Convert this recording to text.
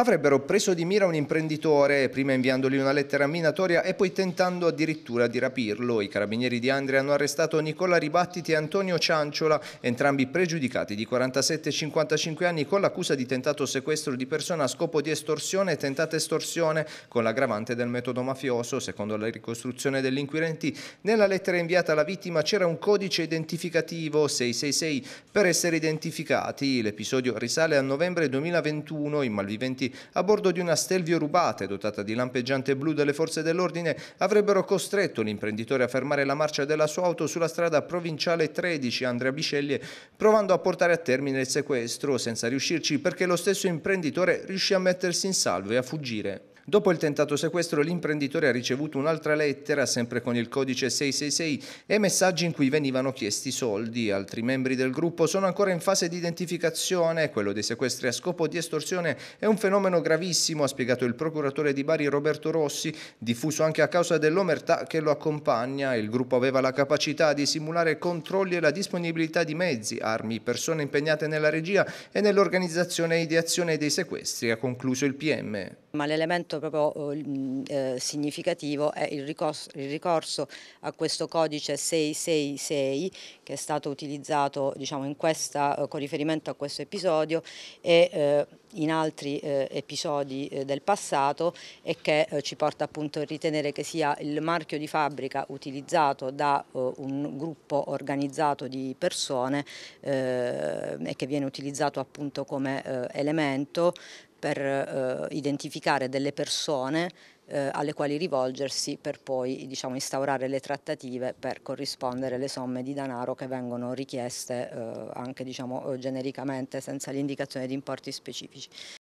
avrebbero preso di mira un imprenditore, prima inviandogli una lettera minatoria e poi tentando addirittura di rapirlo. I carabinieri di Andria hanno arrestato Nicola Ribattiti e Antonio Cianciola, entrambi pregiudicati di 47 e 55 anni con l'accusa di tentato sequestro di persona a scopo di estorsione e tentata estorsione con l'aggravante del metodo mafioso. Secondo la ricostruzione degli inquirenti, nella lettera inviata alla vittima c'era un codice identificativo 666 per essere identificati. L'episodio risale a novembre 2021. I malviventi a bordo di una Stelvio rubata e dotata di lampeggiante blu delle forze dell'ordine avrebbero costretto l'imprenditore a fermare la marcia della sua auto sulla strada provinciale 13 Andrea Bisceglie provando a portare a termine il sequestro senza riuscirci perché lo stesso imprenditore riuscì a mettersi in salvo e a fuggire. Dopo il tentato sequestro l'imprenditore ha ricevuto un'altra lettera, sempre con il codice 666, e messaggi in cui venivano chiesti soldi. Altri membri del gruppo sono ancora in fase di identificazione. Quello dei sequestri a scopo di estorsione è un fenomeno gravissimo, ha spiegato il procuratore di Bari Roberto Rossi, diffuso anche a causa dell'omertà che lo accompagna. Il gruppo aveva la capacità di simulare controlli e la disponibilità di mezzi, armi, persone impegnate nella regia e nell'organizzazione e ideazione dei sequestri, ha concluso il PM. Ma l'elemento aspetto proprio oh, mm, eh, significativo è il ricorso, il ricorso, a questo codice 666 che è stato utilizzato diciamo, questa, eh, con riferimento a questo episodio e eh, in altri eh, episodi eh, del passato e che eh, ci porta appunto a ritenere che sia il marchio di fabbrica utilizzato da eh, un gruppo organizzato di persone eh, e che viene utilizzato appunto come eh, elemento per identificare delle persone eh, alle quali rivolgersi per poi diciamo, instaurare le trattative per corrispondere le somme di denaro che vengono richieste eh, anche diciamo, eh, genericamente senza l'indicazione di importi specifici.